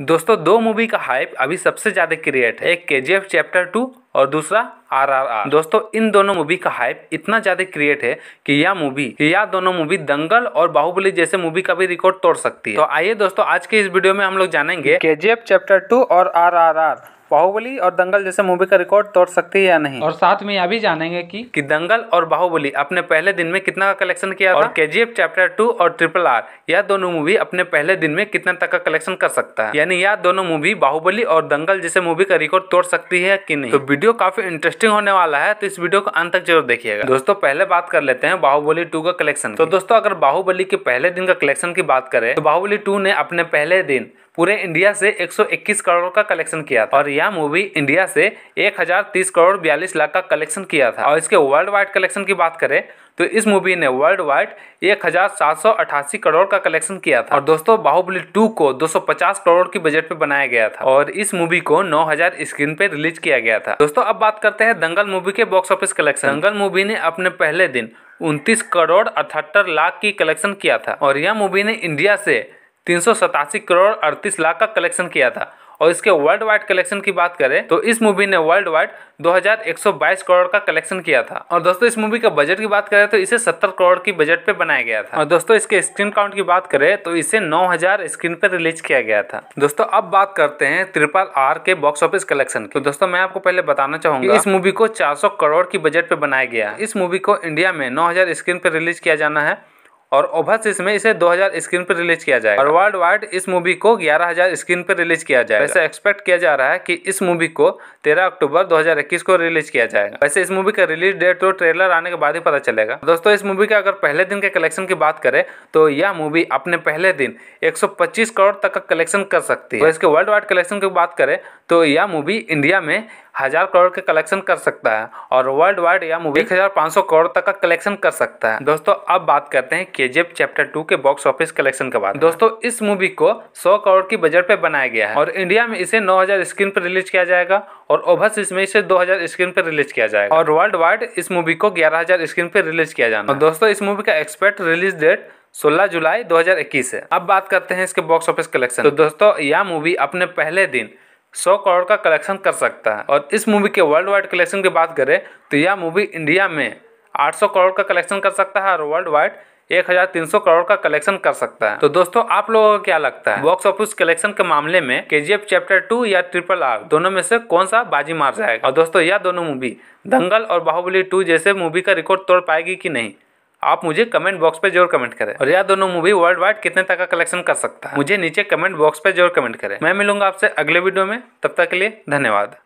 दोस्तों दो मूवी का हाइप अभी सबसे ज्यादा क्रिएट है एक के चैप्टर टू और दूसरा आर आर आर दोस्तों इन दोनों मूवी का हाइप इतना ज्यादा क्रिएट है कि यह मूवी या दोनों मूवी दंगल और बाहुबली जैसे मूवी का भी रिकॉर्ड तोड़ सकती है तो आइए दोस्तों आज के इस वीडियो में हम लोग जानेंगे के चैप्टर टू और आर आर आर बाहुबली और दंगल जैसे मूवी का रिकॉर्ड तोड़ सकती है या नहीं और साथ में यह भी जानेंगे कि कि दंगल और बाहुबली अपने पहले दिन में कितना का कलेक्शन किया और के जी चैप्टर टू और ट्रिपल आर यह दोनों मूवी अपने पहले दिन में कितना तक का कलेक्शन कर सकता है यानी यह दोनों मूवी बाहुबली और दंगल जैसे मूवी का रिकॉर्ड तोड़ सकती है की नहीं तो वीडियो काफी इंटरेस्टिंग होने वाला है तो इस वीडियो को अंत तक जरूर देखिएगा दोस्तों पहले बात कर लेते हैं बाहुबली टू का कलेक्शन तो दोस्तों अगर बाहुबली के पहले दिन का कलेक्शन की बात करें तो बाहुबली टू ने अपने पहले दिन पूरे इंडिया से 121 करोड़ का कलेक्शन किया था और यह मूवी इंडिया से 1030 करोड़ बयालीस लाख का कलेक्शन किया था और इसके वर्ल्ड वाइड कलेक्शन की बात करें तो इस मूवी ने वर्ल्ड वाइड एक करोड़ का कलेक्शन किया था और दोस्तों बाहुबली 2 को 250 करोड़ की बजट पे बनाया गया था और इस मूवी को 9000 स्क्रीन पे रिलीज किया गया था दोस्तों अब बात करते हैं दंगल मूवी के box office collection Dangal movie ने अपने पहले दिन 29 करोड़ अठहत्तर लाख की कलेक्शन किया था और यह मूवी ने इंडिया से तीन करोड़ अड़तीस लाख का कलेक्शन किया था और इसके वर्ल्ड वाइड कलेक्शन की बात करें तो इस मूवी ने वर्ल्ड वाइड 2122 करोड़ का कलेक्शन किया था और दोस्तों इस मूवी का बजट की बात करें तो इसे 70 करोड़ की बजट पे बनाया गया था और दोस्तों इसके स्क्रीन काउंट की बात करें तो इसे 9000 स्क्रीन पे रिलीज किया गया था दोस्तों अब बात करते हैं त्रिपल आर के बॉक्स ऑफिस कलेक्शन की तो दोस्तों मैं आपको पहले बताना चाहूंगा इस मूवी को चार करोड़ की बजट पे बनाया गया इस मूवी को इंडिया में नौ स्क्रीन पे रिलीज किया जाना है और ओवरसीज में इसे 2000 स्क्रीन पर रिलीज किया जाएगा और वर्ल्ड वाइड इस मूवी को 11000 स्क्रीन पर रिलीज किया जाएगा वैसे एक्सपेक्ट किया जा रहा है कि इस मूवी को 13 अक्टूबर 2021 को रिलीज किया जाएगा वैसे इस मूवी का रिलीज डेट तो ट्रेलर आने के बाद ही पता चलेगा दोस्तों इस मूवी का अगर पहले दिन के कलेक्शन की बात करें तो यह मूवी अपने पहले दिन एक करोड़ तक का कलेक्शन कर सकती है तो इसके वर्ल्ड वाइड कलेक्शन की बात करें तो यह मूवी इंडिया में हज़ार करोड़ के कलेक्शन कर सकता है और वर्ल्ड वाइड यह मूवी एक हज़ार पाँच सौ करोड़ तक का कलेक्शन कर सकता है दोस्तों अब बात करते हैं के चैप्टर टू के बॉक्स ऑफिस कलेक्शन के बाद दोस्तों इस मूवी को सौ करोड़ की बजट पे बनाया गया है और इंडिया में इसे नौ हजार स्क्रीन पर रिलीज किया जाएगा और ओवरसीज में इसे 2000 स्क्रीन पर रिलीज किया जाएगा और वर्ल्ड वाइड इस मूवी को 11000 स्क्रीन पर रिलीज किया जाना और दोस्तों इस मूवी का एक्सपेक्ट रिलीज डेट 16 जुलाई 2021 है अब बात करते हैं इसके बॉक्स ऑफिस कलेक्शन तो दोस्तों यह मूवी अपने पहले दिन सौ करोड़ का कलेक्शन कर सकता है और इस मूवी के वर्ल्ड वाइड कलेक्शन की बात करें तो यह मूवी इंडिया में 800 करोड़ का कलेक्शन कर सकता है और वर्ल्ड वाइड 1300 करोड़ का कलेक्शन कर सकता है तो दोस्तों आप लोगों को क्या लगता है बॉक्स ऑफिस कलेक्शन के मामले में के चैप्टर टू या ट्रिपल आर दोनों में से कौन सा बाजी मार जाएगा और दोस्तों यह दोनों मूवी दंगल और बाहुबली टू जैसे मूवी का रिकॉर्ड तोड़ पाएगी कि नहीं आप मुझे कमेंट बॉक्स पे जरूर कमेंट करें और यह दोनों मूवी वर्ल्ड वाइड कितने तक का कलेक्शन कर सकता है मुझे नीचे कमेंट बॉक्स पे जरूर कमेंट करें मैं मिलूंगा आपसे अगले वीडियो में तब तक के लिए धन्यवाद